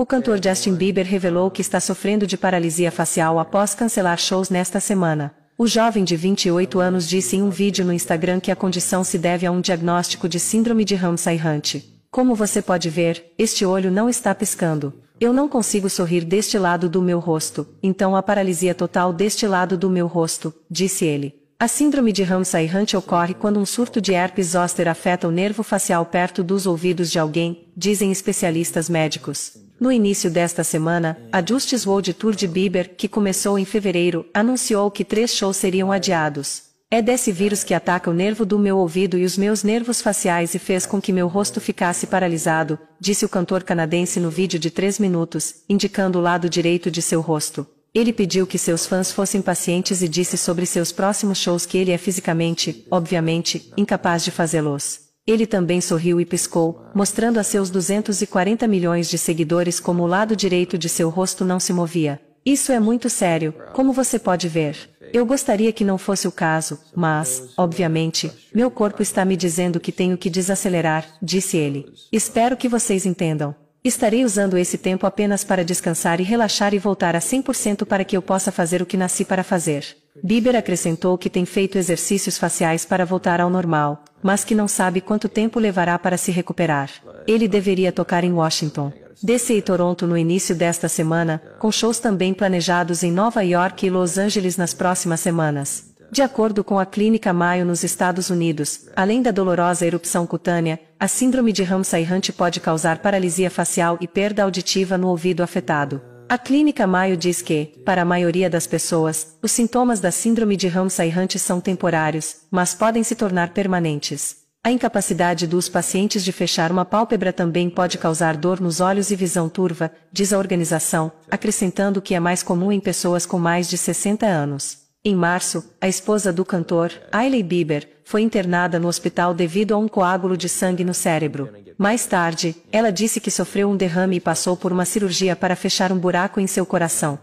O cantor Justin Bieber revelou que está sofrendo de paralisia facial após cancelar shows nesta semana. O jovem de 28 anos disse em um vídeo no Instagram que a condição se deve a um diagnóstico de síndrome de Ramsay Hunt. Como você pode ver, este olho não está piscando. Eu não consigo sorrir deste lado do meu rosto, então a paralisia total deste lado do meu rosto, disse ele. A síndrome de Ramsay-Hunt ocorre quando um surto de herpes zoster afeta o nervo facial perto dos ouvidos de alguém, dizem especialistas médicos. No início desta semana, a Justice World Tour de Bieber, que começou em fevereiro, anunciou que três shows seriam adiados. É desse vírus que ataca o nervo do meu ouvido e os meus nervos faciais e fez com que meu rosto ficasse paralisado, disse o cantor canadense no vídeo de três minutos, indicando o lado direito de seu rosto. Ele pediu que seus fãs fossem pacientes e disse sobre seus próximos shows que ele é fisicamente, obviamente, incapaz de fazê-los. Ele também sorriu e piscou, mostrando a seus 240 milhões de seguidores como o lado direito de seu rosto não se movia. Isso é muito sério, como você pode ver. Eu gostaria que não fosse o caso, mas, obviamente, meu corpo está me dizendo que tenho que desacelerar, disse ele. Espero que vocês entendam. Estarei usando esse tempo apenas para descansar e relaxar e voltar a 100% para que eu possa fazer o que nasci para fazer. Bieber acrescentou que tem feito exercícios faciais para voltar ao normal, mas que não sabe quanto tempo levará para se recuperar. Ele deveria tocar em Washington, DC e Toronto no início desta semana, com shows também planejados em Nova York e Los Angeles nas próximas semanas. De acordo com a Clínica Mayo nos Estados Unidos, além da dolorosa erupção cutânea, a síndrome de Ramsay-Hunt pode causar paralisia facial e perda auditiva no ouvido afetado. A Clínica Mayo diz que, para a maioria das pessoas, os sintomas da síndrome de Ramsay-Hunt são temporários, mas podem se tornar permanentes. A incapacidade dos pacientes de fechar uma pálpebra também pode causar dor nos olhos e visão turva, diz a organização, acrescentando que é mais comum em pessoas com mais de 60 anos. Em março, a esposa do cantor, Ailey Bieber, foi internada no hospital devido a um coágulo de sangue no cérebro. Mais tarde, ela disse que sofreu um derrame e passou por uma cirurgia para fechar um buraco em seu coração.